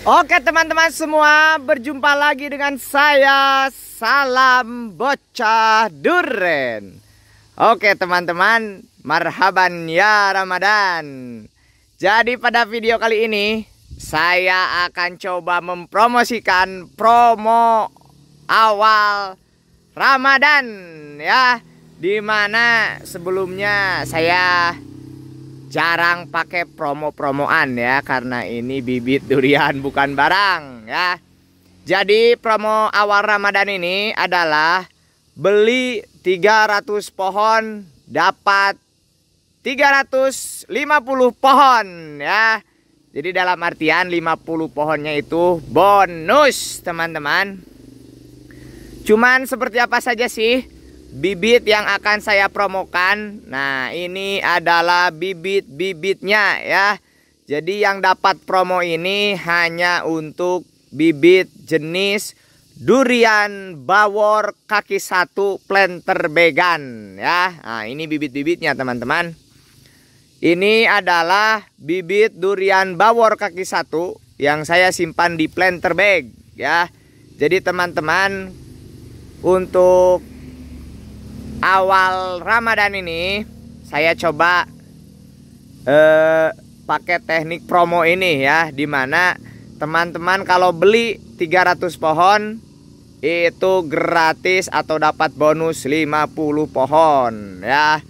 Oke teman-teman semua, berjumpa lagi dengan saya Salam Bocah Duren. Oke teman-teman, marhaban ya Ramadan. Jadi pada video kali ini saya akan coba mempromosikan promo awal Ramadan ya. Dimana sebelumnya saya jarang pakai promo-promoan ya karena ini bibit durian bukan barang ya. Jadi promo awal Ramadan ini adalah beli 300 pohon dapat 350 pohon ya. Jadi dalam artian 50 pohonnya itu bonus teman-teman. Cuman seperti apa saja sih bibit yang akan saya promokan. Nah, ini adalah bibit-bibitnya ya. Jadi yang dapat promo ini hanya untuk bibit jenis durian bawor kaki satu planter vegan ya. Nah, ini bibit-bibitnya teman-teman. Ini adalah bibit durian bawor kaki satu yang saya simpan di planter bag ya. Jadi teman-teman untuk awal Ramadan ini saya coba eh, pakai teknik promo ini ya dimana teman-teman kalau beli 300 pohon itu gratis atau dapat bonus 50 pohon ya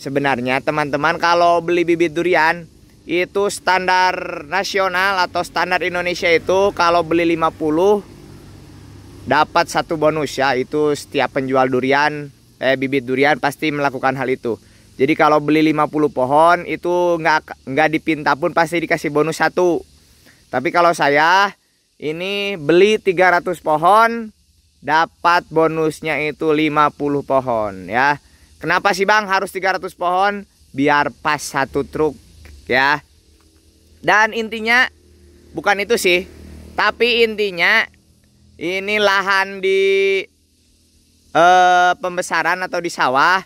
sebenarnya teman-teman kalau beli bibit durian itu standar nasional atau standar Indonesia itu kalau beli 50 dapat satu bonus ya itu setiap penjual durian eh bibit durian pasti melakukan hal itu. Jadi kalau beli 50 pohon itu nggak nggak dipinta pun pasti dikasih bonus satu. Tapi kalau saya ini beli 300 pohon dapat bonusnya itu 50 pohon ya. Kenapa sih Bang harus 300 pohon? Biar pas satu truk ya. Dan intinya bukan itu sih. Tapi intinya ini lahan di Eh, pembesaran atau di sawah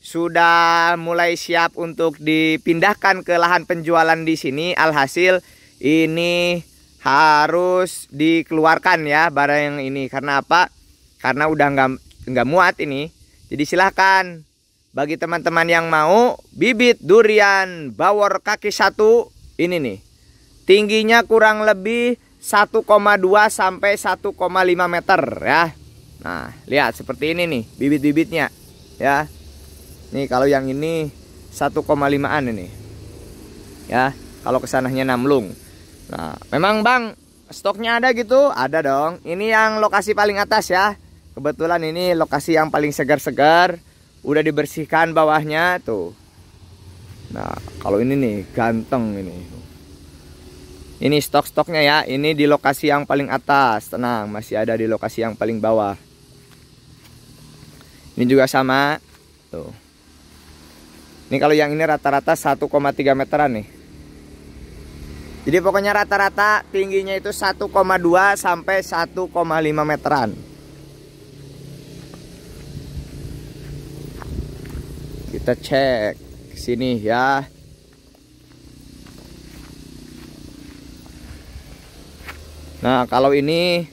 sudah mulai siap untuk dipindahkan ke lahan penjualan di sini. Alhasil ini harus dikeluarkan ya barang yang ini karena apa? Karena udah nggak nggak muat ini. Jadi silahkan bagi teman-teman yang mau bibit durian bawor kaki satu ini nih tingginya kurang lebih 1,2 sampai 1,5 meter ya Nah, lihat seperti ini nih bibit-bibitnya ya. Nih kalau yang ini 1,5an ini. Ya, kalau kesanahnya namlung. Nah, memang Bang stoknya ada gitu? Ada dong. Ini yang lokasi paling atas ya. Kebetulan ini lokasi yang paling segar-segar. Udah dibersihkan bawahnya tuh. Nah, kalau ini nih ganteng ini. Ini stok-stoknya ya. Ini di lokasi yang paling atas. Tenang, masih ada di lokasi yang paling bawah. Ini juga sama. Tuh. Ini kalau yang ini rata-rata 1,3 meteran nih. Jadi pokoknya rata-rata tingginya itu 1,2 sampai 1,5 meteran. Kita cek sini ya. Nah, kalau ini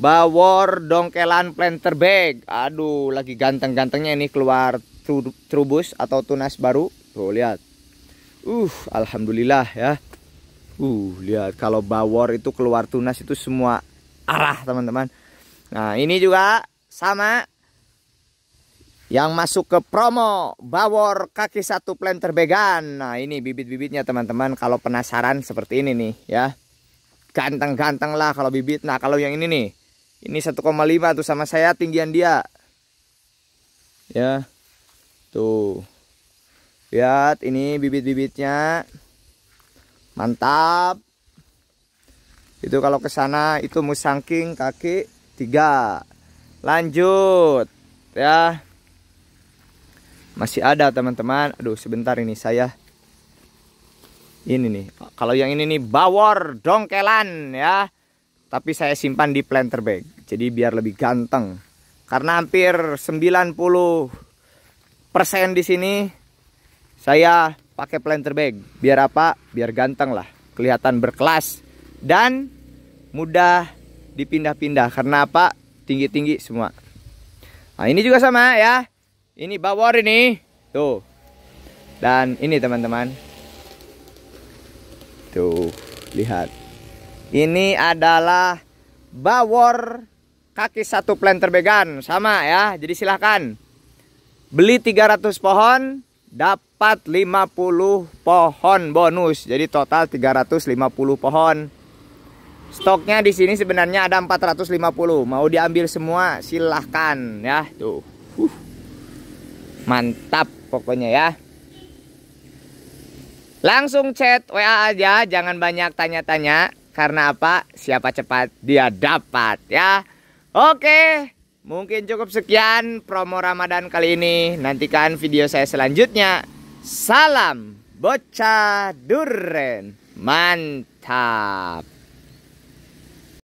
Bawor dongkelan planter bag. Aduh, lagi ganteng-gantengnya ini keluar trubus atau tunas baru. Tuh lihat. Uh, alhamdulillah ya. Uh, lihat kalau bawor itu keluar tunas itu semua arah, teman-teman. Nah, ini juga sama yang masuk ke promo bawor kaki satu planter began. Nah, ini bibit-bibitnya teman-teman kalau penasaran seperti ini nih ya. Ganteng-ganteng lah kalau bibit. Nah, kalau yang ini nih ini 1,5 tuh sama saya tinggian dia. Ya. Tuh. Lihat ini bibit-bibitnya. Mantap. Itu kalau ke sana itu musangking kaki 3. Lanjut. Ya. Masih ada teman-teman. Aduh sebentar ini saya ini nih kalau yang ini nih bawor dongkelan ya tapi saya simpan di planter bag jadi biar lebih ganteng karena hampir 90% di sini saya pakai planter bag biar apa biar ganteng lah kelihatan berkelas dan mudah dipindah-pindah karena apa tinggi-tinggi semua nah ini juga sama ya ini bawor ini tuh dan ini teman-teman tuh lihat ini adalah bawor kaki satu planter began sama ya. Jadi silahkan beli 300 pohon dapat 50 pohon bonus. Jadi total 350 pohon. Stoknya di sini sebenarnya ada 450. Mau diambil semua silahkan ya. Tuh. Uh, mantap pokoknya ya. Langsung chat WA aja, jangan banyak tanya-tanya. Karena apa? Siapa cepat dia dapat ya. Oke, mungkin cukup sekian promo Ramadan kali ini. Nantikan video saya selanjutnya. Salam bocah duren. Mantap.